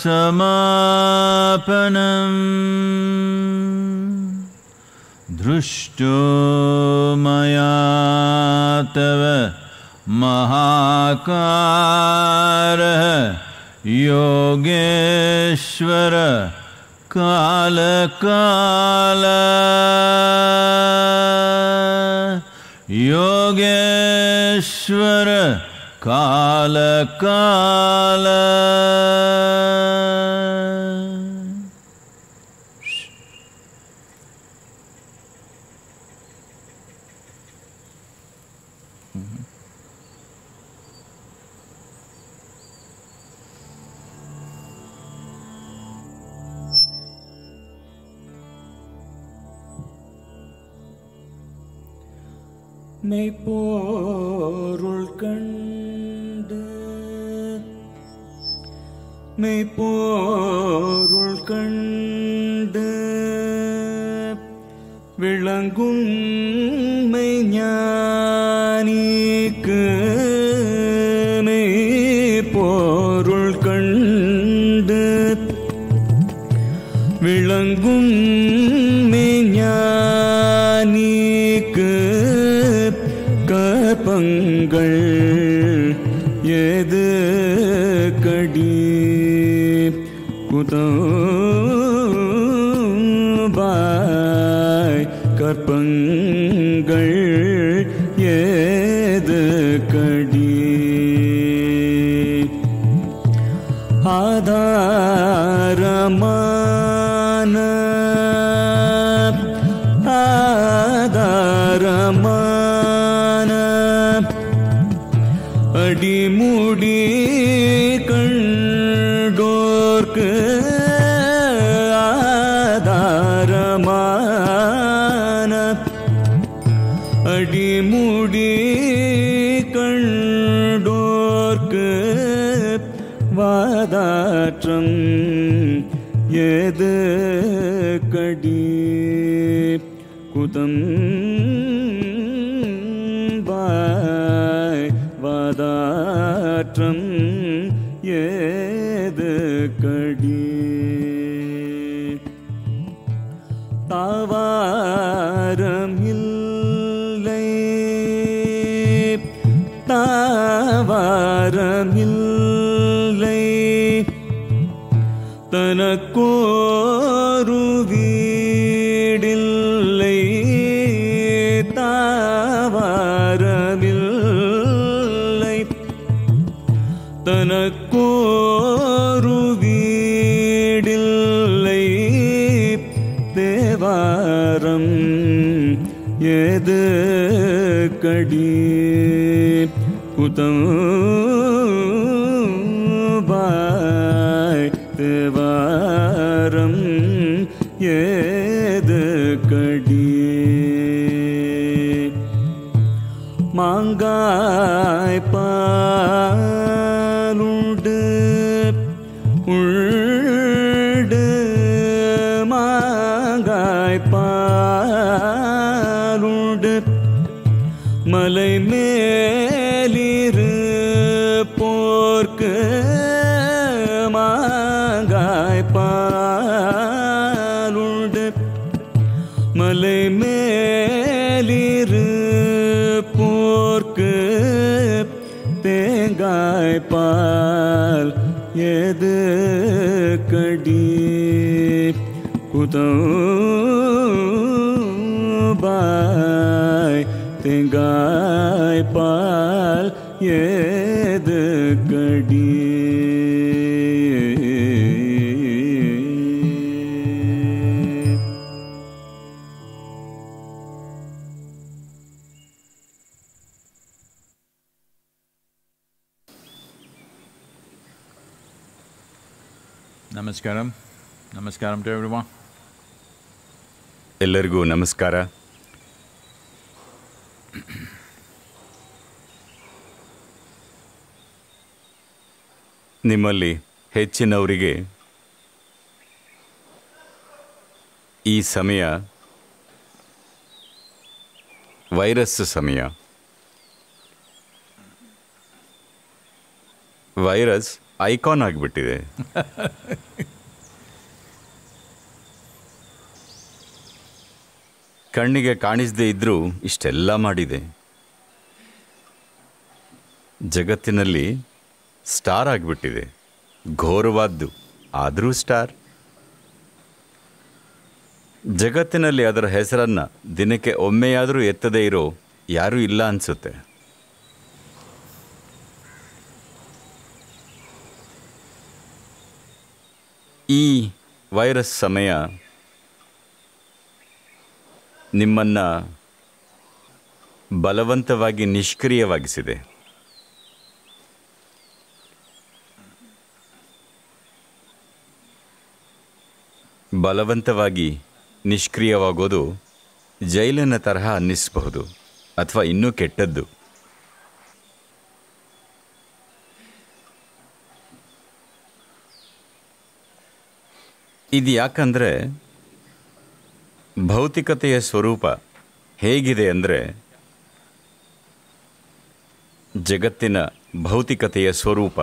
समापनम् दृष्टो मया तव महाकार योगेश्वर कालकाल योगेश्वर கால கால கண்டு விளங்கும் மெய்ஞானிக்கு பொருள் கண்டு விளங்கும் மெய்ஞானிக்கு கபங்கள் ஏது கடி குதம் கற்பங்கள் ஏது கடி ஆதாரமான கொக்கடி குதம் வாய் வாதாற்றம் தனக்கோரு வீடில்லை தேவாரம் எது கடி குதம் தேவாரம் ஏது கடி மாங்காய் பா எது கடி குதபாய் தேங்காய் பால் ஏது கடி ನಮಸ್ಕಾರ ಎಲ್ಲರಿಗೂ ನಮಸ್ಕಾರ ನಿಮ್ಮಲ್ಲಿ ಹೆಚ್ಚಿನವರಿಗೆ ಈ ಸಮಯ ವೈರಸ್ ಸಮಯ ವೈರಸ್ ಐಕಾನ್ ಆಗಿಬಿಟ್ಟಿದೆ ಕಣ್ಣಿಗೆ ಕಾಣಿಸದೇ ಇದ್ದರೂ ಇಷ್ಟೆಲ್ಲ ಮಾಡಿದೆ ಜಗತ್ತಿನಲ್ಲಿ ಸ್ಟಾರ್ ಆಗಿಬಿಟ್ಟಿದೆ ಘೋರವಾದ್ದು ಆದರೂ ಸ್ಟಾರ್ ಜಗತ್ತಿನಲ್ಲಿ ಅದರ ಹೆಸರನ್ನು ದಿನಕ್ಕೆ ಒಮ್ಮೆಯಾದರೂ ಎತ್ತದೇ ಇರೋ ಯಾರೂ ಇಲ್ಲ ಅನಿಸುತ್ತೆ ಈ ವೈರಸ್ ಸಮಯ ನಿಮ್ಮನ್ನು ಬಲವಂತವಾಗಿ ನಿಷ್ಕ್ರಿಯವಾಗಿಸಿದೆ ಬಲವಂತವಾಗಿ ನಿಷ್ಕ್ರಿಯವಾಗೋದು ಜೈಲಿನ ತರಹ ಅನ್ನಿಸಬಹುದು ಅಥವಾ ಇನ್ನೂ ಕೆಟ್ಟದ್ದು ಇದು ಯಾಕಂದರೆ ಭೌತಿಕತೆಯ ಸ್ವರೂಪ ಹೇಗಿದೆ ಅಂದರೆ ಜಗತ್ತಿನ ಭೌತಿಕತೆಯ ಸ್ವರೂಪ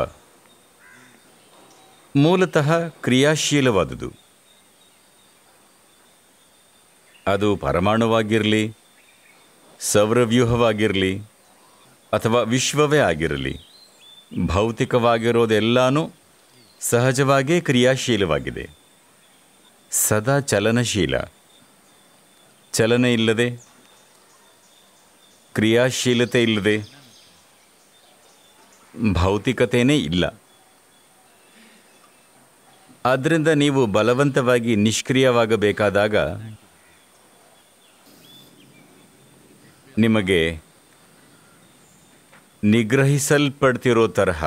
ಮೂಲತಃ ಕ್ರಿಯಾಶೀಲವಾದುದು ಅದು ಪರಮಾಣುವಾಗಿರಲಿ ಸೌರವ್ಯೂಹವಾಗಿರಲಿ ಅಥವಾ ವಿಶ್ವವೇ ಆಗಿರಲಿ ಭೌತಿಕವಾಗಿರೋದೆಲ್ಲನೂ ಸಹಜವಾಗಿಯೇ ಕ್ರಿಯಾಶೀಲವಾಗಿದೆ ಸದಾ ಚಲನಶೀಲ ಚಲನೆ ಇಲ್ಲದೆ ಕ್ರಿಯಾಶೀಲತೆ ಇಲ್ಲದೆ ಭೌತಿಕತೆಯೇ ಇಲ್ಲ ಆದ್ದರಿಂದ ನೀವು ಬಲವಂತವಾಗಿ ನಿಷ್ಕ್ರಿಯವಾಗಬೇಕಾದಾಗ ನಿಮಗೆ ನಿಗ್ರಹಿಸಲ್ಪಡ್ತಿರೋ ತರಹ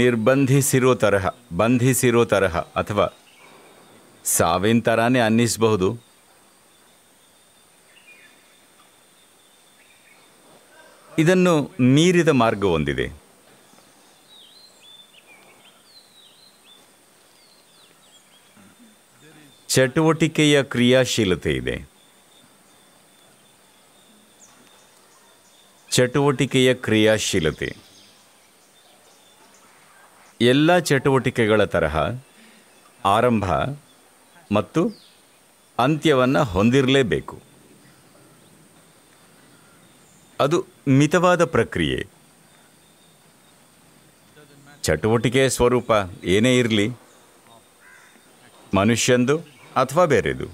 ನಿರ್ಬಂಧಿಸಿರೋ ತರಹ ಬಂಧಿಸಿರೋ ತರಹ ಅಥವಾ ಸಾವಿನ ತರಾನೇ ಅನ್ನಿಸಬಹುದು ಇದನ್ನು ಮೀರಿದ ಮಾರ್ಗವೊಂದಿದೆ ಚಟುವಟಿಕೆಯ ಕ್ರಿಯಾಶೀಲತೆ ಇದೆ ಚಟುವಟಿಕೆಯ ಕ್ರಿಯಾಶೀಲತೆ ಎಲ್ಲ ಚಟುವಟಿಕೆಗಳ ತರಹ ಆರಂಭ ಮತ್ತು ಅಂತ್ಯವನ್ನು ಹೊಂದಿರಲೇಬೇಕು ಅದು ಮಿತವಾದ ಪ್ರಕ್ರಿಯೆ ಚಟುವಟಿಕೆಯ ಸ್ವರೂಪ ಏನೇ ಇರಲಿ ಮನುಷ್ಯಂದು ಅಥವಾ ಬೇರೆದು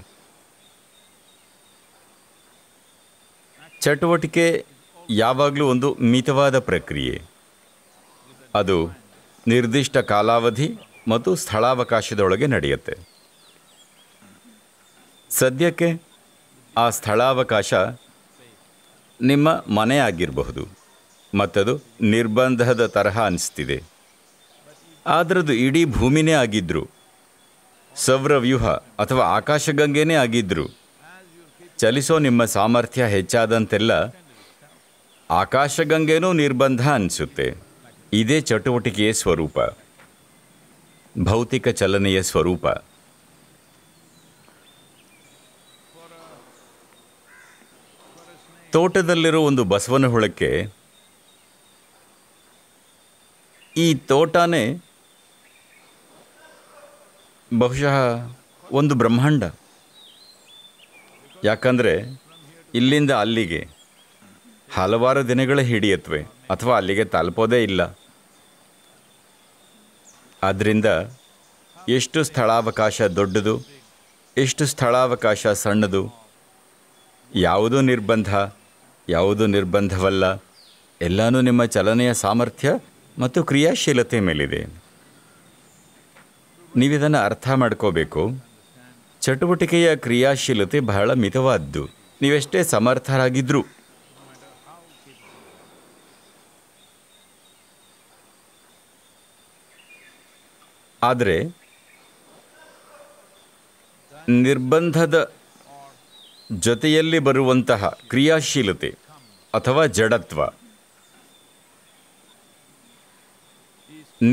ಚಟುವಟಿಕೆ ಯಾವಾಗಲೂ ಒಂದು ಮಿತವಾದ ಪ್ರಕ್ರಿಯೆ ಅದು ನಿರ್ದಿಷ್ಟ ಕಾಲಾವಧಿ ಮತ್ತು ಸ್ಥಳಾವಕಾಶದೊಳಗೆ ನಡೆಯುತ್ತೆ ಸದ್ಯಕ್ಕೆ ಆ ಸ್ಥಳಾವಕಾಶ ನಿಮ್ಮ ಮನೆ ಆಗಿರಬಹುದು ಮತ್ತದು ನಿರ್ಬಂಧದ ತರಹ ಅನಿಸ್ತಿದೆ ಆದ್ರದ್ದು ಇಡೀ ಭೂಮಿನೇ ಆಗಿದ್ದರು ಸೌರವ್ಯೂಹ ಅಥವಾ ಆಕಾಶಗಂಗೆನೇ ಆಗಿದ್ದರು ಚಲಿಸೋ ನಿಮ್ಮ ಸಾಮರ್ಥ್ಯ ಹೆಚ್ಚಾದಂತೆಲ್ಲ ಆಕಾಶಗಂಗೆನೂ ನಿರ್ಬಂಧ ಅನಿಸುತ್ತೆ ಇದೇ ಚಟುವಟಿಕೆಯ ಸ್ವರೂಪ ಭೌತಿಕ ಚಲನೆಯ ಸ್ವರೂಪ ತೋಟದಲ್ಲಿರೋ ಒಂದು ಬಸವನ ಹುಳಕ್ಕೆ ಈ ತೋಟನೇ ಬಹುಶಃ ಒಂದು ಬ್ರಹ್ಮಾಂಡ ಯಾಕಂದರೆ ಇಲ್ಲಿಂದ ಅಲ್ಲಿಗೆ ಹಲವಾರು ದಿನಗಳ ಹಿಡಿಯತ್ವೆ ಅಥವಾ ಅಲ್ಲಿಗೆ ತಲುಪೋದೇ ಇಲ್ಲ ಆದ್ದರಿಂದ ಎಷ್ಟು ಸ್ಥಳಾವಕಾಶ ದೊಡ್ಡದು ಎಷ್ಟು ಸ್ಥಳಾವಕಾಶ ಸಣ್ಣದು ಯಾವುದು ನಿರ್ಬಂಧ ಯಾವುದು ನಿರ್ಬಂಧವಲ್ಲ ಎಲ್ಲನೂ ನಿಮ್ಮ ಚಲನೆಯ ಸಾಮರ್ಥ್ಯ ಮತ್ತು ಕ್ರಿಯಾಶೀಲತೆ ಮೇಲಿದೆ ನೀವಿದನ್ನು ಅರ್ಥ ಮಾಡ್ಕೋಬೇಕು ಚಟುವಟಿಕೆಯ ಕ್ರಿಯಾಶೀಲತೆ ಬಹಳ ಮಿತವಾದ್ದು ನೀವೆಷ್ಟೇ ಸಮರ್ಥರಾಗಿದ್ದರೂ ಆದರೆ ನಿರ್ಬಂಧದ ಜೊತೆಯಲ್ಲಿ ಬರುವಂತಹ ಕ್ರಿಯಾಶೀಲತೆ ಅಥವಾ ಜಡತ್ವ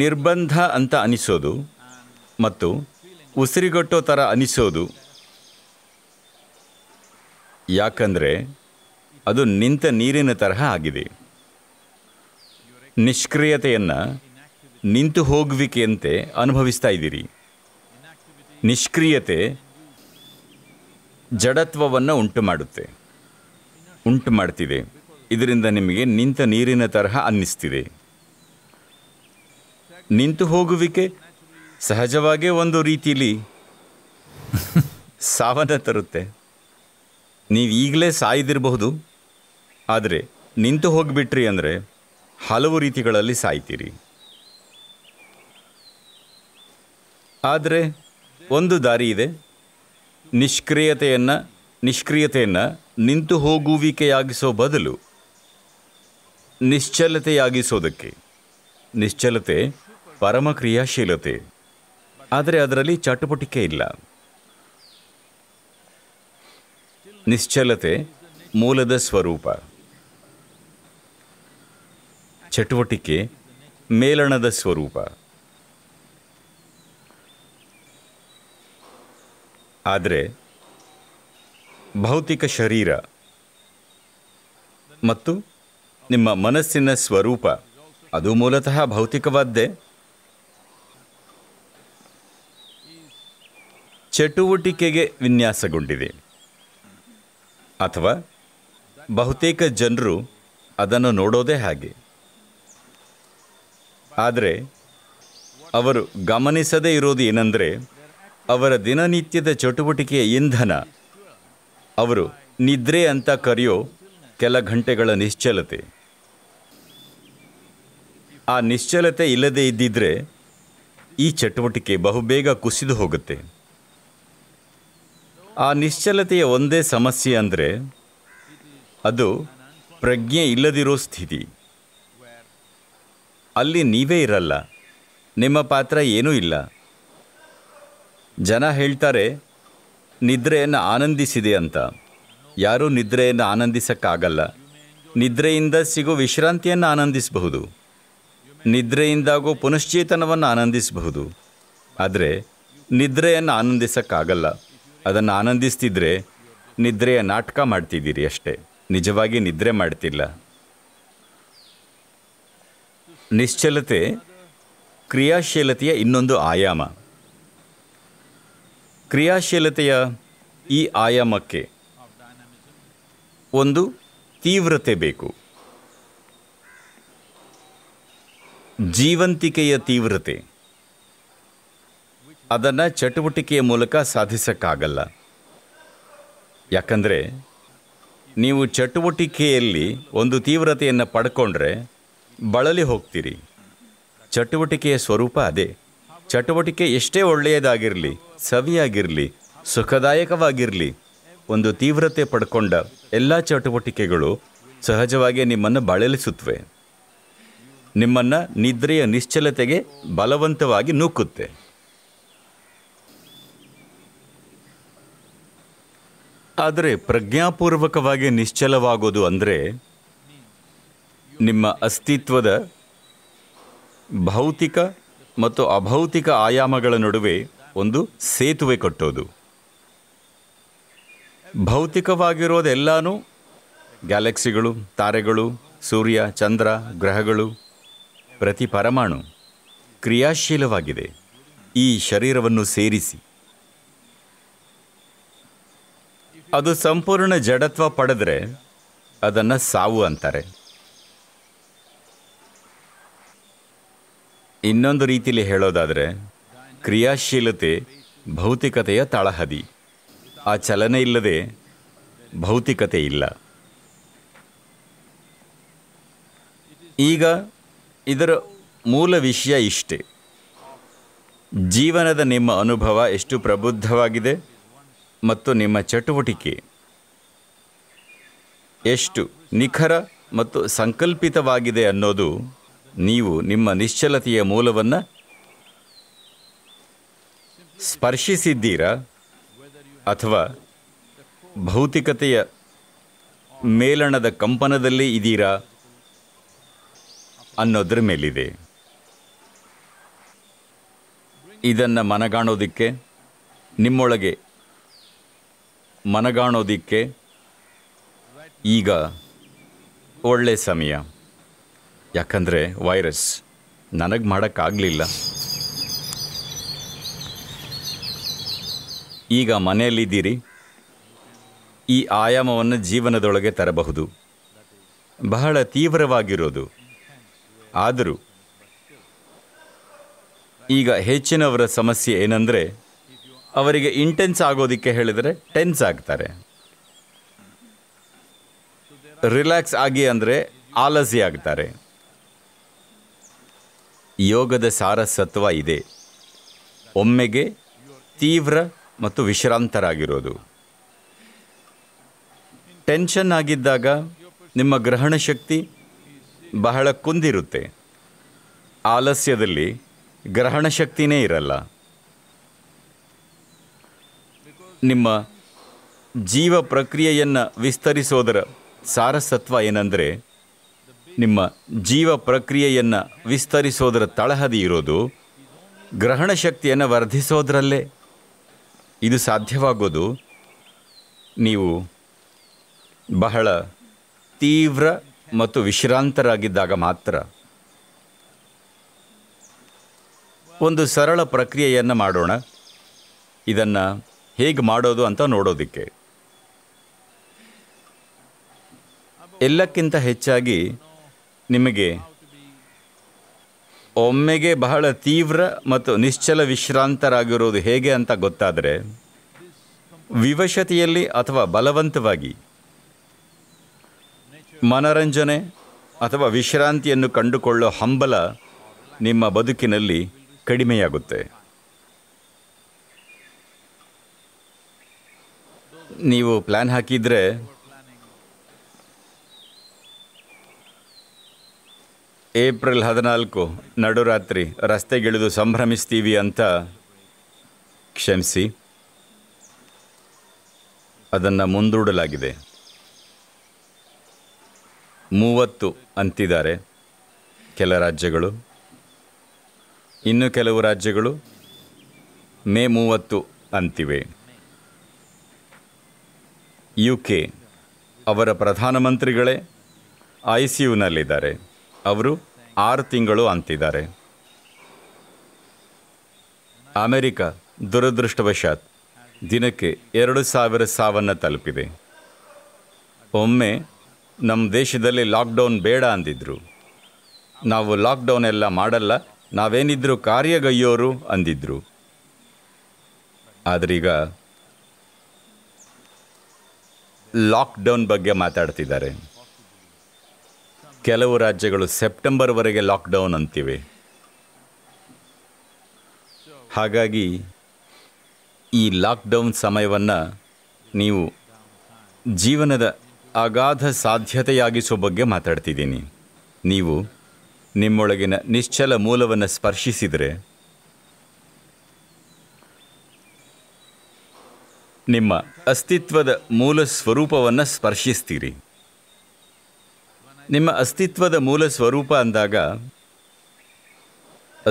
ನಿರ್ಬಂಧ ಅಂತ ಅನಿಸೋದು ಮತ್ತು ಉಸಿರಿಗಟ್ಟೋ ಥರ ಅನಿಸೋದು ಯಾಕಂದರೆ ಅದು ನಿಂತ ನೀರಿನ ತರಹ ಆಗಿದೆ ನಿಷ್ಕ್ರಿಯತೆಯನ್ನು ನಿಂತು ಹೋಗುವಿಕೆಯಂತೆ ಅನುಭವಿಸ್ತಾ ಇದ್ದೀರಿ ನಿಷ್ಕ್ರಿಯತೆ ಜಡತ್ವವನ್ನು ಉಂಟು ಮಾಡುತ್ತೆ ಉಂಟು ಮಾಡ್ತಿದೆ ಇದರಿಂದ ನಿಮಗೆ ನಿಂತ ನೀರಿನ ತರಹ ಅನ್ನಿಸ್ತಿದೆ ನಿಂತು ಹೋಗುವಿಕೆ ಸಹಜವಾಗೇ ಒಂದು ರೀತಿಯಲ್ಲಿ ಸಾವನ್ನ ತರುತ್ತೆ ನೀವು ಈಗಲೇ ಸಾಯ್ದಿರಬಹುದು ಆದರೆ ನಿಂತು ಹೋಗಿಬಿಟ್ರಿ ಅಂದರೆ ಹಲವು ರೀತಿಗಳಲ್ಲಿ ಸಾಯ್ತೀರಿ ಆದರೆ ಒಂದು ದಾರಿ ಇದೆ ನಿಷ್ಕ್ರಿಯತೆಯನ್ನು ನಿಷ್ಕ್ರಿಯತೆಯನ್ನು ನಿಂತು ಹೋಗುವಿಕೆಯಾಗಿಸೋ ಬದಲು ನಿಶ್ಚಲತೆಯಾಗಿಸೋದಕ್ಕೆ ನಿಶ್ಚಲತೆ ಪರಮ ಕ್ರಿಯಾಶೀಲತೆ ಆದರೆ ಅದರಲ್ಲಿ ಚಟುವಟಿಕೆ ಇಲ್ಲ ನಿಶ್ಚಲತೆ ಮೂಲದ ಸ್ವರೂಪ ಚಟುವಟಿಕೆ ಮೇಲಣದ ಸ್ವರೂಪ ಆದರೆ ಭೌತಿಕ ಶರೀರ ಮತ್ತು ನಿಮ್ಮ ಮನಸ್ಸಿನ ಸ್ವರೂಪ ಅದು ಮೂಲತಃ ಭೌತಿಕವಾದ್ದೇ ಚಟುವಟಿಕೆಗೆ ವಿನ್ಯಾಸಗೊಂಡಿದೆ ಅಥವಾ ಬಹುತೇಕ ಜನರು ಅದನ್ನು ನೋಡೋದೇ ಹಾಗೆ ಆದರೆ ಅವರು ಗಮನಿಸದೇ ಇರೋದು ಏನಂದರೆ ಅವರ ದಿನನಿತ್ಯದ ಚಟುವಟಿಕೆಯ ಇಂಧನ ಅವರು ನಿದ್ರೆ ಅಂತ ಕರೆಯೋ ಕೆಲ ಗಂಟೆಗಳ ನಿಶ್ಚಲತೆ ಆ ನಿಶ್ಚಲತೆ ಇಲ್ಲದೇ ಇದ್ದಿದ್ರೆ ಈ ಚಟುವಟಿಕೆ ಬಹುಬೇಗ ಕುಸಿದು ಹೋಗುತ್ತೆ ಆ ನಿಶ್ಚಲತೆಯ ಒಂದೇ ಸಮಸ್ಯೆ ಅಂದರೆ ಅದು ಪ್ರಜ್ಞೆ ಇಲ್ಲದಿರೋ ಸ್ಥಿತಿ ಅಲ್ಲಿ ನೀವೇ ಇರಲ್ಲ ನಿಮ್ಮ ಪಾತ್ರ ಏನೂ ಇಲ್ಲ ಜನ ಹೇಳ್ತಾರೆ ನಿದ್ರೆಯನ್ನು ಆನಂದಿಸಿದೆ ಅಂತ ಯಾರೂ ನಿದ್ರೆಯನ್ನು ಆನಂದಿಸೋಕ್ಕಾಗಲ್ಲ ನಿದ್ರೆಯಿಂದ ಸಿಗೋ ವಿಶ್ರಾಂತಿಯನ್ನು ಆನಂದಿಸಬಹುದು ನಿದ್ರೆಯಿಂದಾಗೋ ಪುನಶ್ಚೇತನವನ್ನು ಆನಂದಿಸಬಹುದು ಆದರೆ ನಿದ್ರೆಯನ್ನು ಆನಂದಿಸೋಕ್ಕಾಗಲ್ಲ ಅದನ್ನು ಆನಂದಿಸ್ತಿದ್ರೆ ನಿದ್ರೆಯ ನಾಟಕ ಮಾಡ್ತಿದ್ದೀರಿ ಅಷ್ಟೇ ನಿಜವಾಗಿ ನಿದ್ರೆ ಮಾಡ್ತಿಲ್ಲ ನಿಶ್ಚಲತೆ ಕ್ರಿಯಾಶೀಲತೆಯ ಇನ್ನೊಂದು ಆಯಾಮ ಕ್ರಿಯಾಶೀಲತೆಯ ಈ ಆಯಾಮಕ್ಕೆ ಒಂದು ತೀವ್ರತೆ ಬೇಕು ಜೀವಂತಿಕೆಯ ತೀವ್ರತೆ ಅದನ್ನು ಚಟುವಟಿಕೆಯ ಮೂಲಕ ಸಾಧಿಸೋಕ್ಕಾಗಲ್ಲ ಯಾಕಂದರೆ ನೀವು ಚಟುವಟಿಕೆಯಲ್ಲಿ ಒಂದು ತೀವ್ರತೆಯನ್ನು ಪಡ್ಕೊಂಡ್ರೆ ಬಳಲಿ ಹೋಗ್ತೀರಿ ಚಟುವಟಿಕೆಯ ಸ್ವರೂಪ ಅದೇ ಚಟುವಟಿಕೆ ಎಷ್ಟೇ ಒಳ್ಳೆಯದಾಗಿರಲಿ ಸವಿಯಾಗಿರಲಿ ಸುಖದಾಯಕವಾಗಿರಲಿ ಒಂದು ತೀವ್ರತೆ ಪಡ್ಕೊಂಡ ಎಲ್ಲ ಚಟುವಟಿಕೆಗಳು ಸಹಜವಾಗಿ ನಿಮ್ಮನ್ನು ಬಳಲಿಸುತ್ತವೆ ನಿಮ್ಮನ್ನು ನಿದ್ರೆಯ ನಿಶ್ಚಲತೆಗೆ ಬಲವಂತವಾಗಿ ನೂಕುತ್ತೆ ಆದರೆ ಪ್ರಜ್ಞಾಪೂರ್ವಕವಾಗಿ ನಿಶ್ಚಲವಾಗೋದು ಅಂದರೆ ನಿಮ್ಮ ಅಸ್ತಿತ್ವದ ಭೌತಿಕ ಮತ್ತು ಅಭೌತಿಕ ಆಯಾಮಗಳ ನಡುವೆ ಒಂದು ಸೇತುವೆ ಕಟ್ಟೋದು ಭೌತಿಕವಾಗಿರೋದೆಲ್ಲನೂ ಗ್ಯಾಲಕ್ಸಿಗಳು ತಾರೆಗಳು ಸೂರ್ಯ ಚಂದ್ರ ಗ್ರಹಗಳು ಪ್ರತಿ ಪರಮಾಣು ಕ್ರಿಯಾಶೀಲವಾಗಿದೆ ಈ ಶರೀರವನ್ನು ಸೇರಿಸಿ ಅದು ಸಂಪೂರ್ಣ ಜಡತ್ವ ಪಡೆದರೆ ಅದನ್ನು ಸಾವು ಅಂತಾರೆ ಇನ್ನೊಂದು ರೀತಿಯಲ್ಲಿ ಹೇಳೋದಾದರೆ ಕ್ರಿಯಾಶೀಲತೆ ಭೌತಿಕತೆಯ ತಳಹದಿ ಆ ಚಲನೆ ಇಲ್ಲದೆ ಭೌತಿಕತೆ ಇಲ್ಲ ಈಗ ಇದರ ಮೂಲ ವಿಷಯ ಇಷ್ಟೇ ಜೀವನದ ನಿಮ್ಮ ಅನುಭವ ಎಷ್ಟು ಪ್ರಬುದ್ಧವಾಗಿದೆ ಮತ್ತು ನಿಮ್ಮ ಚಟುವಟಿಕೆ ಎಷ್ಟು ನಿಖರ ಮತ್ತು ಸಂಕಲ್ಪಿತವಾಗಿದೆ ಅನ್ನೋದು ನೀವು ನಿಮ್ಮ ನಿಶ್ಚಲತೆಯ ಮೂಲವನ್ನು ಸ್ಪರ್ಶಿಸಿದ್ದೀರಾ ಅಥವಾ ಭೌತಿಕತೆಯ ಮೇಲಣದ ಕಂಪನದಲ್ಲಿ ಇದ್ದೀರಾ ಅನ್ನೋದ್ರ ಮೇಲಿದೆ ಇದನ್ನು ಮನಗಾಣೋದಿಕ್ಕೆ ನಿಮ್ಮೊಳಗೆ ಮನಗಾಣೋದಿಕ್ಕೆ ಈಗ ಒಳ್ಳೆ ಸಮಯ ಯಾಕಂದರೆ ವೈರಸ್ ನನಗೆ ಮಾಡೋಕ್ಕಾಗಲಿಲ್ಲ ಈಗ ಮನೆಯಲ್ಲಿದ್ದೀರಿ ಈ ಆಯಾಮವನ್ನು ಜೀವನದೊಳಗೆ ತರಬಹುದು ಬಹಳ ತೀವ್ರವಾಗಿರೋದು ಆದರೂ ಈಗ ಹೆಚ್ಚಿನವರ ಸಮಸ್ಯೆ ಏನಂದರೆ ಅವರಿಗೆ ಇಂಟೆನ್ಸ್ ಆಗೋದಕ್ಕೆ ಹೇಳಿದರೆ ಟೆನ್ಸ್ ಆಗ್ತಾರೆ ರಿಲ್ಯಾಕ್ಸ್ ಆಗಿ ಅಂದರೆ ಆಲಸಿ ಆಗ್ತಾರೆ ಯೋಗದ ಸಾರಸತ್ವ ಇದೆ ಒಮ್ಮೆಗೆ ತೀವ್ರ ಮತ್ತು ವಿಶ್ರಾಂತರಾಗಿರೋದು ಟೆನ್ಷನ್ ಆಗಿದ್ದಾಗ ನಿಮ್ಮ ಗ್ರಹಣ ಶಕ್ತಿ ಬಹಳ ಕುಂದಿರುತ್ತೆ ಆಲಸ್ಯದಲ್ಲಿ ಗ್ರಹಣ ಶಕ್ತಿನೇ ಇರಲ್ಲ ನಿಮ್ಮ ಜೀವ ಪ್ರಕ್ರಿಯೆಯನ್ನು ವಿಸ್ತರಿಸೋದರ ಸಾರಸತ್ವ ಏನಂದರೆ ನಿಮ್ಮ ಜೀವ ಪ್ರಕ್ರಿಯೆಯನ್ನು ವಿಸ್ತರಿಸೋದರ ತಳಹದಿ ಇರೋದು ಗ್ರಹಣ ಶಕ್ತಿಯನ್ನು ವರ್ಧಿಸೋದ್ರಲ್ಲೇ ಇದು ಸಾಧ್ಯವಾಗೋದು ನೀವು ಬಹಳ ತೀವ್ರ ಮತ್ತು ವಿಶ್ರಾಂತರಾಗಿದ್ದಾಗ ಮಾತ್ರ ಒಂದು ಸರಳ ಪ್ರಕ್ರಿಯೆಯನ್ನು ಮಾಡೋಣ ಇದನ್ನು ಹೇಗೆ ಮಾಡೋದು ಅಂತ ನೋಡೋದಕ್ಕೆ ಎಲ್ಲಕ್ಕಿಂತ ಹೆಚ್ಚಾಗಿ ನಿಮಗೆ ಒಮ್ಮೆಗೆ ಬಹಳ ತೀವ್ರ ಮತ್ತು ನಿಶ್ಚಲ ವಿಶ್ರಾಂತರಾಗಿರೋದು ಹೇಗೆ ಅಂತ ಗೊತ್ತಾದರೆ ವಿವಶತೆಯಲ್ಲಿ ಅಥವಾ ಬಲವಂತವಾಗಿ ಮನರಂಜನೆ ಅಥವಾ ವಿಶ್ರಾಂತಿಯನ್ನು ಕಂಡುಕೊಳ್ಳೋ ಹಂಬಲ ನಿಮ್ಮ ಬದುಕಿನಲ್ಲಿ ಕಡಿಮೆಯಾಗುತ್ತೆ ನೀವು ಪ್ಲ್ಯಾನ್ ಹಾಕಿದರೆ ಏಪ್ರಿಲ್ ಹದಿನಾಲ್ಕು ನಡುರಾತ್ರಿ ರಸ್ತೆಗಿಳಿದು ಸಂಭ್ರಮಿಸ್ತೀವಿ ಅಂತ ಕ್ಷಮಿಸಿ ಅದನ್ನು ಮುಂದೂಡಲಾಗಿದೆ ಮೂವತ್ತು ಅಂತಿದ್ದಾರೆ ಕೆಲ ರಾಜ್ಯಗಳು ಇನ್ನು ಕೆಲವು ರಾಜ್ಯಗಳು ಮೇ ಮೂವತ್ತು ಅಂತಿವೆ ಯು ಕೆ ಅವರ ಪ್ರಧಾನಮಂತ್ರಿಗಳೇ ಐ ಸಿ ಯುನಲ್ಲಿದ್ದಾರೆ ಅವರು ಆರು ತಿಂಗಳು ಅಂತಿದ್ದಾರೆ ಅಮೆರಿಕ ದುರದೃಷ್ಟವಶಾತ್ ದಿನಕ್ಕೆ ಎರಡು ಸಾವಿರ ಸಾವನ್ನು ತಲುಪಿದೆ ಒಮ್ಮೆ ನಮ್ಮ ದೇಶದಲ್ಲಿ ಲಾಕ್ಡೌನ್ ಬೇಡ ಅಂದಿದ್ರು ನಾವು ಲಾಕ್ಡೌನ್ ಎಲ್ಲ ಮಾಡಲ್ಲ ನಾವೇನಿದ್ರು ಕಾರ್ಯಗೈಯೋರು ಅಂದಿದ್ರು ಆದರೀಗ ಲಾಕ್ಡೌನ್ ಬಗ್ಗೆ ಮಾತಾಡ್ತಿದ್ದಾರೆ ಕೆಲವು ರಾಜ್ಯಗಳು ಸೆಪ್ಟೆಂಬರ್ವರೆಗೆ ಲಾಕ್ಡೌನ್ ಅಂತಿವೆ ಹಾಗಾಗಿ ಈ ಲಾಕ್ಡೌನ್ ಸಮಯವನ್ನು ನೀವು ಜೀವನದ ಅಗಾಧ ಸಾಧ್ಯತೆಯಾಗಿಸುವ ಬಗ್ಗೆ ಮಾತಾಡ್ತಿದ್ದೀನಿ ನೀವು ನಿಮ್ಮೊಳಗಿನ ನಿಶ್ಚಲ ಮೂಲವನ್ನು ಸ್ಪರ್ಶಿಸಿದರೆ ನಿಮ್ಮ ಅಸ್ತಿತ್ವದ ಮೂಲ ಸ್ವರೂಪವನ್ನು ಸ್ಪರ್ಶಿಸ್ತೀರಿ ನಿಮ್ಮ ಅಸ್ತಿತ್ವದ ಮೂಲ ಸ್ವರೂಪ ಅಂದಾಗ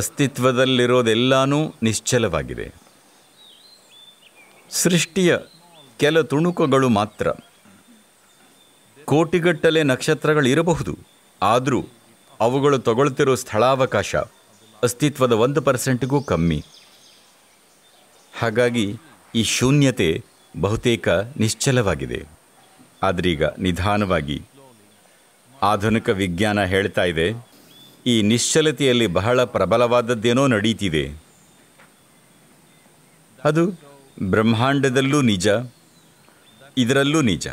ಅಸ್ತಿತ್ವದಲ್ಲಿರೋದೆಲ್ಲನೂ ನಿಶ್ಚಲವಾಗಿದೆ ಸೃಷ್ಟಿಯ ಕೆಲ ತುಣುಕುಗಳು ಮಾತ್ರ ಕೋಟಿಗಟ್ಟಲೆ ನಕ್ಷತ್ರಗಳಿರಬಹುದು ಆದರೂ ಅವುಗಳು ತಗೊಳ್ತಿರೋ ಸ್ಥಳಾವಕಾಶ ಅಸ್ತಿತ್ವದ ಒಂದು ಪರ್ಸೆಂಟ್ಗೂ ಕಮ್ಮಿ ಹಾಗಾಗಿ ಈ ಶೂನ್ಯತೆ ಬಹುತೇಕ ನಿಶ್ಚಲವಾಗಿದೆ ಆದ್ರೀಗ ನಿಧಾನವಾಗಿ ಆಧುನಿಕ ವಿಜ್ಞಾನ ಹೇಳ್ತಾ ಇದೆ ಈ ನಿಶ್ಚಲತೆಯಲ್ಲಿ ಬಹಳ ಪ್ರಬಲವಾದದ್ದೇನೋ ನಡೀತಿದೆ ಅದು ಬ್ರಹ್ಮಾಂಡದಲ್ಲೂ ನಿಜ ಇದರಲ್ಲೂ ನಿಜ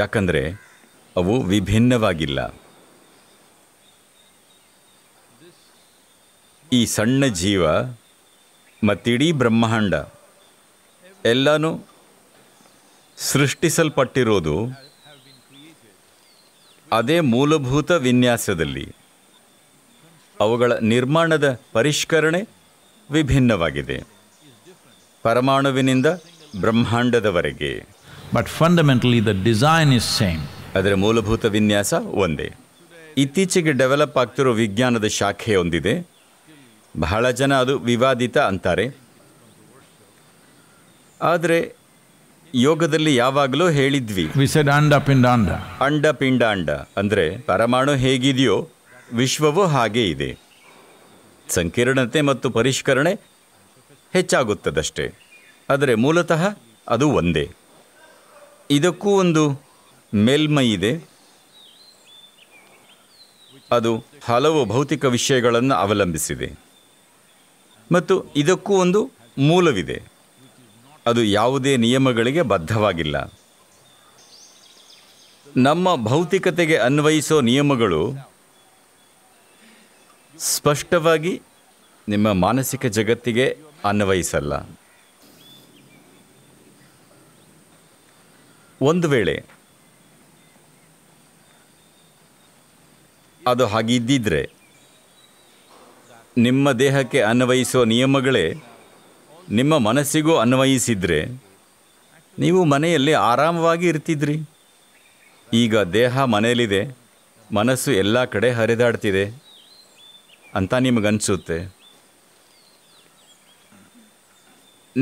ಯಾಕಂದರೆ ಅವು ವಿಭಿನ್ನವಾಗಿಲ್ಲ ಈ ಸಣ್ಣ ಜೀವ ಮತ್ತಿಡೀ ಬ್ರಹ್ಮಾಂಡ ಎಲ್ಲನೂ ಸೃಷ್ಟಿಸಲ್ಪಟ್ಟಿರೋದು ಅದೇ ಮೂಲಭೂತ ವಿನ್ಯಾಸದಲ್ಲಿ ಅವುಗಳ ನಿರ್ಮಾಣದ ಪರಿಷ್ಕರಣೆ ವಿಭಿನ್ನವಾಗಿದೆ ಪರಮಾಣುವಿನಿಂದ ಬ್ರಹ್ಮಾಂಡದವರೆಗೆ but fundamentally the design is same ಅದರ ಮೂಲಭೂತ ವಿನ್ಯಾಸ ಒಂದೇ ಇತ್ತೀಚೆಗೆ ಡೆವಲಪ್ ಆಗ್ತಿರೋ ವಿಜ್ಞಾನದ ಶಾಖೆಯೊಂದಿದೆ ಬಹಳ ಜನ ಅದು ವಿವಾದಿತ ಅಂತಾರೆ ಆದರೆ ಯೋಗದಲ್ಲಿ ಯಾವಾಗಲೂ ಹೇಳಿದ್ವಿ ಅಂಡ ಪಿಂಡಾಂಡ ಅಂಡ ಪಿಂಡಾಂಡ ಅಂದರೆ ಪರಮಾಣು ಹೇಗಿದೆಯೋ ವಿಶ್ವವೂ ಹಾಗೆ ಇದೆ ಸಂಕೀರ್ಣತೆ ಮತ್ತು ಪರಿಷ್ಕರಣೆ ಹೆಚ್ಚಾಗುತ್ತದಷ್ಟೇ ಆದರೆ ಮೂಲತಃ ಅದು ಒಂದೇ ಇದಕ್ಕೂ ಒಂದು ಮೇಲ್ಮೈ ಇದೆ ಅದು ಹಲವು ಭೌತಿಕ ವಿಷಯಗಳನ್ನು ಅವಲಂಬಿಸಿದೆ ಮತ್ತು ಇದಕ್ಕೂ ಒಂದು ಮೂಲವಿದೆ ಅದು ಯಾವುದೇ ನಿಯಮಗಳಿಗೆ ಬದ್ಧವಾಗಿಲ್ಲ ನಮ್ಮ ಭೌತಿಕತೆಗೆ ಅನ್ವಯಿಸೋ ನಿಯಮಗಳು ಸ್ಪಷ್ಟವಾಗಿ ನಿಮ್ಮ ಮಾನಸಿಕ ಜಗತ್ತಿಗೆ ಅನ್ವಯಿಸಲ್ಲ ಒಂದು ವೇಳೆ ಅದು ಹಾಗಿದ್ದಿದ್ರೆ ನಿಮ್ಮ ದೇಹಕ್ಕೆ ಅನ್ವಯಿಸುವ ನಿಯಮಗಳೇ ನಿಮ್ಮ ಮನಸ್ಸಿಗೂ ಅನ್ವಯಿಸಿದರೆ ನೀವು ಮನೆಯಲ್ಲಿ ಆರಾಮವಾಗಿ ಇರ್ತಿದ್ರಿ ಈಗ ದೇಹ ಮನೆಯಲ್ಲಿದೆ ಮನಸ್ಸು ಎಲ್ಲ ಕಡೆ ಹರಿದಾಡ್ತಿದೆ ಅಂತ ನಿಮಗನ್ಸುತ್ತೆ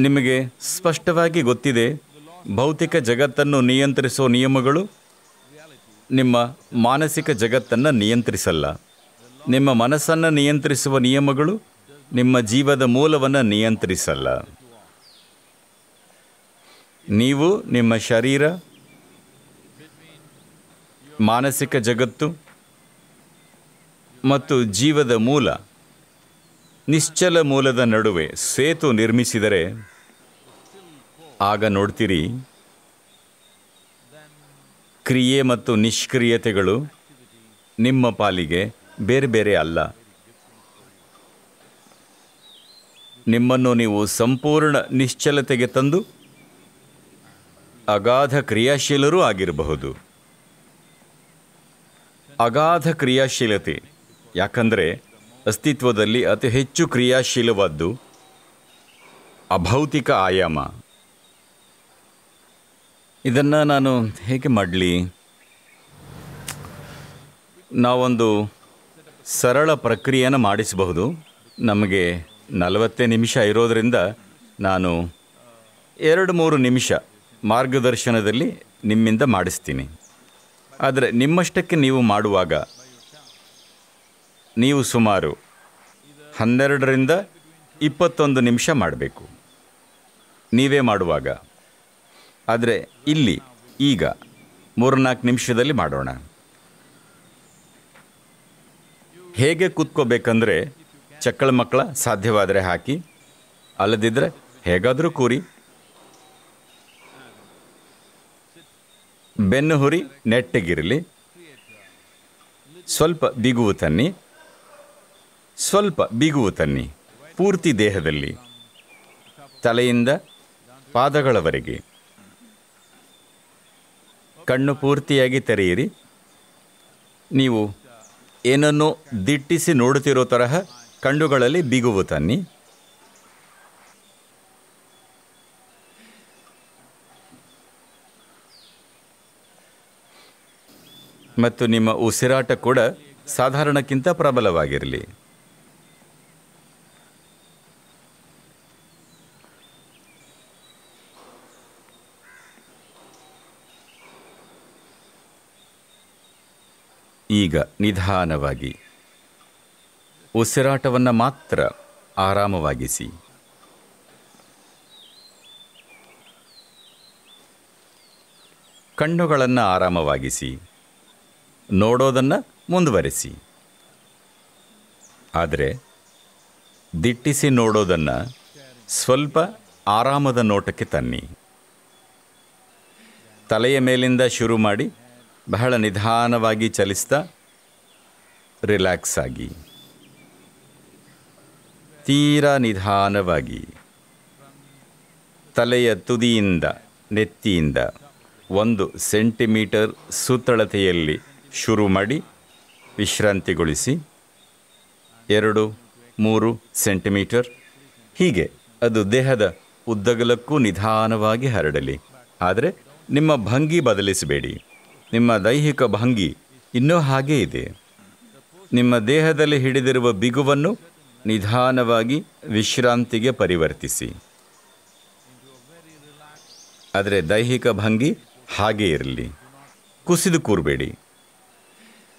ನಿಮಗೆ ಸ್ಪಷ್ಟವಾಗಿ ಗೊತ್ತಿದೆ ಭೌತಿಕ ಜಗತ್ತನ್ನು ನಿಯಂತ್ರಿಸುವ ನಿಯಮಗಳು ನಿಮ್ಮ ಮಾನಸಿಕ ಜಗತ್ತನ್ನು ನಿಯಂತ್ರಿಸಲ್ಲ ನಿಮ್ಮ ಮನಸ್ಸನ್ನು ನಿಯಂತ್ರಿಸುವ ನಿಯಮಗಳು ನಿಮ್ಮ ಜೀವದ ಮೂಲವನ್ನು ನಿಯಂತ್ರಿಸಲ್ಲ ನೀವು ನಿಮ್ಮ ಶರೀರ ಮಾನಸಿಕ ಜಗತ್ತು ಮತ್ತು ಜೀವದ ಮೂಲ ನಿಶ್ಚಲ ಮೂಲದ ನಡುವೆ ಸೇತು ನಿರ್ಮಿಸಿದರೆ ಆಗ ನೋಡ್ತೀರಿ ಕ್ರಿಯೆ ಮತ್ತು ನಿಷ್ಕ್ರಿಯತೆಗಳು ನಿಮ್ಮ ಪಾಲಿಗೆ ಬೇರೆ ಬೇರೆ ಅಲ್ಲ ನಿಮ್ಮನ್ನು ನೀವು ಸಂಪೂರ್ಣ ನಿಶ್ಚಲತೆಗೆ ತಂದು ಅಗಾಧ ಕ್ರಿಯಾಶೀಲರೂ ಆಗಿರಬಹುದು ಅಗಾಧ ಕ್ರಿಯಾಶೀಲತೆ ಯಾಕಂದರೆ ಅಸ್ತಿತ್ವದಲ್ಲಿ ಅತಿ ಹೆಚ್ಚು ಕ್ರಿಯಾಶೀಲವಾದ್ದು ಅಭೌತಿಕ ಆಯಾಮ ಇದನ್ನು ನಾನು ಹೇಗೆ ಮಾಡಲಿ ನಾವೊಂದು ಸರಳ ಪ್ರಕ್ರಿಯೆಯನ್ನು ಮಾಡಿಸಬಹುದು ನಮಗೆ ನಲವತ್ತೇ ನಿಮಿಷ ಇರೋದರಿಂದ ನಾನು ಎರಡು ಮೂರು ನಿಮಿಷ ಮಾರ್ಗದರ್ಶನದಲ್ಲಿ ನಿಮ್ಮಿಂದ ಮಾಡಿಸ್ತೀನಿ ಆದರೆ ನಿಮ್ಮಷ್ಟಕ್ಕೆ ನೀವು ಮಾಡುವಾಗ ನೀವು ಸುಮಾರು ಹನ್ನೆರಡರಿಂದ ಇಪ್ಪತ್ತೊಂದು ನಿಮಿಷ ಮಾಡಬೇಕು ನೀವೇ ಮಾಡುವಾಗ ಆದರೆ ಇಲ್ಲಿ ಈಗ ಮೂರ್ನಾಲ್ಕು ನಿಮಿಷದಲ್ಲಿ ಮಾಡೋಣ ಹೇಗೆ ಕೂತ್ಕೋಬೇಕಂದ್ರೆ ಚಕ್ಕಳ ಮಕ್ಕಳ ಸಾಧ್ಯವಾದರೆ ಹಾಕಿ ಅಲ್ಲದಿದ್ದರೆ ಹೇಗಾದರೂ ಕೂರಿ ಬೆನ್ನು ಹುರಿ ನೆಟ್ಟಗಿರಲಿ ಸ್ವಲ್ಪ ಬಿಗುವು ತನ್ನಿ ಸ್ವಲ್ಪ ಬಿಗುವು ತನ್ನಿ ಪೂರ್ತಿ ದೇಹದಲ್ಲಿ ತಲೆಯಿಂದ ಪಾದಗಳವರೆಗೆ ಕಣ್ಣು ಪೂರ್ತಿಯಾಗಿ ತೆರೆಯಿರಿ ನೀವು ಏನನ್ನೋ ದಿಟ್ಟಿಸಿ ನೋಡುತ್ತಿರೋ ತರಹ ಕಣ್ಣುಗಳಲ್ಲಿ ಬಿಗುವು ತನ್ನಿ ಮತ್ತು ನಿಮ್ಮ ಉಸಿರಾಟ ಕೂಡ ಸಾಧಾರಣಕ್ಕಿಂತ ಪ್ರಬಲವಾಗಿರಲಿ ಈಗ ನಿಧಾನವಾಗಿ ಉಸಿರಾಟವನ್ನು ಮಾತ್ರ ಆರಾಮವಾಗಿಸಿ ಕಣ್ಣುಗಳನ್ನು ಆರಾಮವಾಗಿಸಿ ನೋಡೋದನ್ನು ಮುಂದುವರೆಸಿ ಆದರೆ ದಿಟ್ಟಿಸಿ ನೋಡೋದನ್ನು ಸ್ವಲ್ಪ ಆರಾಮದ ನೋಟಕ್ಕೆ ತನ್ನಿ ತಲೆಯ ಮೇಲಿಂದ ಶುರು ಮಾಡಿ ಬಹಳ ನಿಧಾನವಾಗಿ ಚಲಿಸ್ತಾ ರಿಲ್ಯಾಕ್ಸ್ ಆಗಿ ತೀರ ನಿಧಾನವಾಗಿ ತಲೆಯ ತುದಿಯಿಂದ ನೆತ್ತಿಯಿಂದ ಒಂದು ಸೆಂಟಿಮೀಟರ್ ಸುತ್ತಳತೆಯಲ್ಲಿ ಶುರು ಮಾಡಿ ವಿಶ್ರಾಂತಿಗೊಳಿಸಿ ಎರಡು ಮೂರು ಸೆಂಟಿಮೀಟರ್ ಹೀಗೆ ಅದು ದೇಹದ ಉದ್ದಗಲಕ್ಕೂ ನಿಧಾನವಾಗಿ ಹರಡಲಿ ಆದರೆ ನಿಮ್ಮ ಭಂಗಿ ಬದಲಿಸಬೇಡಿ ನಿಮ್ಮ ದೈಹಿಕ ಭಂಗಿ ಇನ್ನೂ ಹಾಗೇ ಇದೆ ನಿಮ್ಮ ದೇಹದಲ್ಲಿ ಹಿಡಿದಿರುವ ಬಿಗುವನ್ನು ನಿಧಾನವಾಗಿ ವಿಶ್ರಾಂತಿಗೆ ಪರಿವರ್ತಿಸಿ ಆದರೆ ದೈಹಿಕ ಭಂಗಿ ಹಾಗೆ ಇರಲಿ ಕುಸಿದು ಕೂರಬೇಡಿ